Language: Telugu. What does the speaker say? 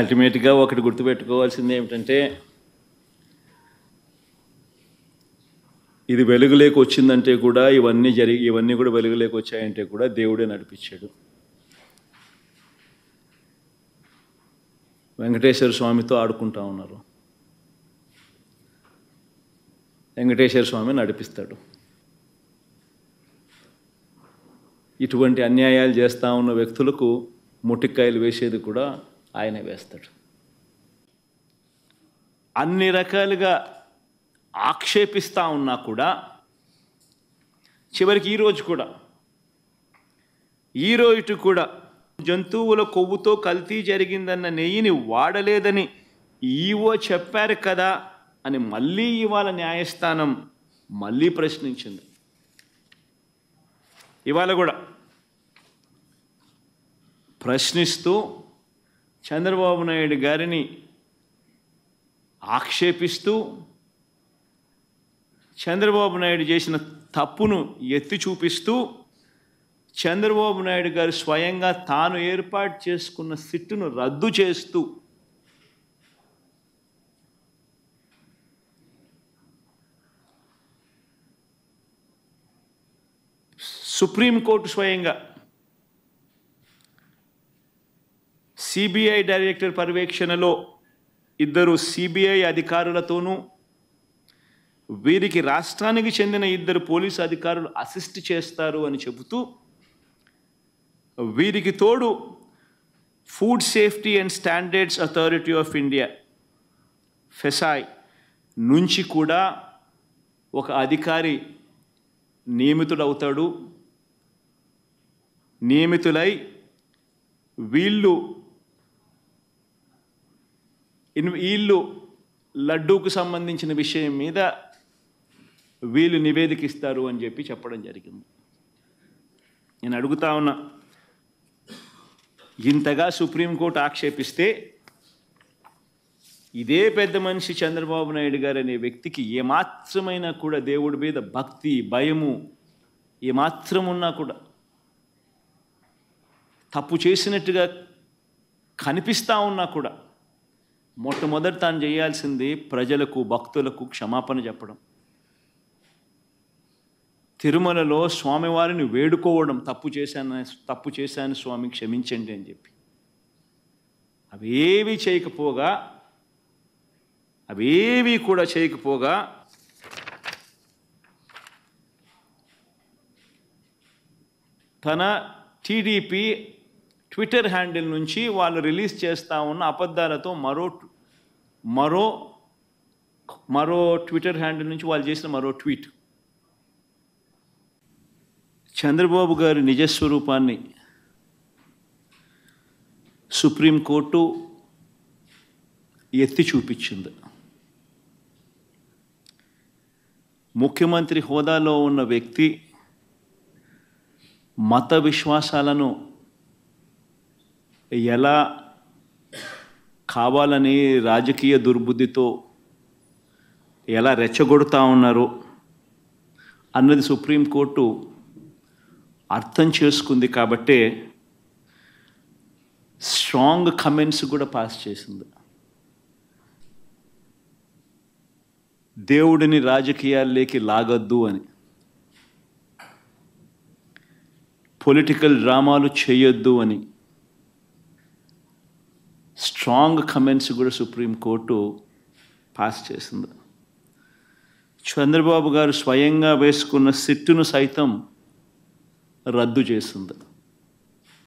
అల్టిమేట్గా ఒకటి గుర్తుపెట్టుకోవాల్సింది ఏమిటంటే ఇది వెలుగులోకి వచ్చిందంటే కూడా ఇవన్నీ జరిగి ఇవన్నీ కూడా వెలుగులోకి వచ్చాయంటే కూడా దేవుడే నడిపించాడు వెంకటేశ్వర స్వామితో ఆడుకుంటా ఉన్నారు వెంకటేశ్వర స్వామి నడిపిస్తాడు ఇటువంటి అన్యాయాలు చేస్తూ ఉన్న వ్యక్తులకు ముటిక్కాయలు వేసేది కూడా ఆయన వేస్తాడు అన్ని రకాలుగా ఆక్షేపిస్తూ ఉన్నా కూడా చివరికి ఈరోజు కూడా ఈరోజు కూడా జంతువుల కొవ్వుతో కల్తీ జరిగిందన్న నెయ్యిని వాడలేదని ఈవో చెప్పారు కదా అని మళ్ళీ ఇవాళ న్యాయస్థానం మళ్ళీ ప్రశ్నించింది ఇవాళ కూడా ప్రశ్నిస్తూ చంద్రబాబు నాయుడు గారిని ఆక్షేపిస్తూ చంద్రబాబు నాయుడు చేసిన తప్పును ఎత్తి చూపిస్తూ చంద్రబాబు నాయుడు గారు స్వయంగా తాను ఏర్పాటు చేసుకున్న సిట్టును రద్దు చేస్తూ సుప్రీంకోర్టు స్వయంగా సిబిఐ డైరెక్టర్ పర్యవేక్షణలో ఇద్దరు సిబిఐ అధికారులతోనూ వీరికి రాష్ట్రానికి చెందిన ఇద్దరు పోలీసు అధికారులు అసిస్ట్ చేస్తారు అని చెబుతూ వీరికి తోడు food safety and standards authority of India FSSAI నుంచి కూడా ఒక అధికారి నియమితుడవుతాడు నియమితులై వీళ్ళు వీళ్ళు లడ్డూకు సంబంధించిన విషయం మీద వీళ్ళు నివేదిక ఇస్తారు అని చెప్పి చెప్పడం జరిగింది నేను అడుగుతా ఉన్నా ఇంతగా సుప్రీంకోర్టు ఆక్షేపిస్తే ఇదే పెద్ద మనిషి చంద్రబాబు నాయుడు గారు అనే వ్యక్తికి ఏమాత్రమైనా కూడా దేవుడి మీద భక్తి భయము ఏమాత్రం ఉన్నా కూడా తప్పు చేసినట్టుగా కనిపిస్తూ ఉన్నా కూడా మొట్టమొదటి తాను చేయాల్సింది ప్రజలకు భక్తులకు క్షమాపణ చెప్పడం తిరుమలలో స్వామివారిని వేడుకోవడం తప్పు చేశాను తప్పు చేశాను స్వామి క్షమించండి అని చెప్పి అవేవి చేయకపోగా అవేవి కూడా చేయకపోగా తన టీడీపీ ట్విట్టర్ హ్యాండిల్ నుంచి వాళ్ళు రిలీజ్ చేస్తూ ఉన్న అబద్ధాలతో మరో మరో మరో ట్విట్టర్ హ్యాండిల్ నుంచి వాళ్ళు చేసిన మరో ట్వీట్ చంద్రబాబు గారి నిజస్వరూపాన్ని సుప్రీంకోర్టు ఎత్తి చూపించింది ముఖ్యమంత్రి హోదాలో ఉన్న వ్యక్తి మత విశ్వాసాలను ఎలా కావాలని రాజకీయ దుర్బుద్ధితో ఎలా రెచ్చగొడుతూ ఉన్నారో అన్నది సుప్రీంకోర్టు అర్థం చేసుకుంది కాబట్టే స్ట్రాంగ్ కమెంట్స్ కూడా పాస్ చేసింది దేవుడిని రాజకీయాల్లోకి లాగద్దు అని పొలిటికల్ డ్రామాలు చేయొద్దు అని స్ట్రాంగ్ కమెంట్స్ కూడా సుప్రీంకోర్టు పాస్ చేసింది చంద్రబాబు గారు స్వయంగా వేసుకున్న సిట్టును సైతం రద్దు చేసింది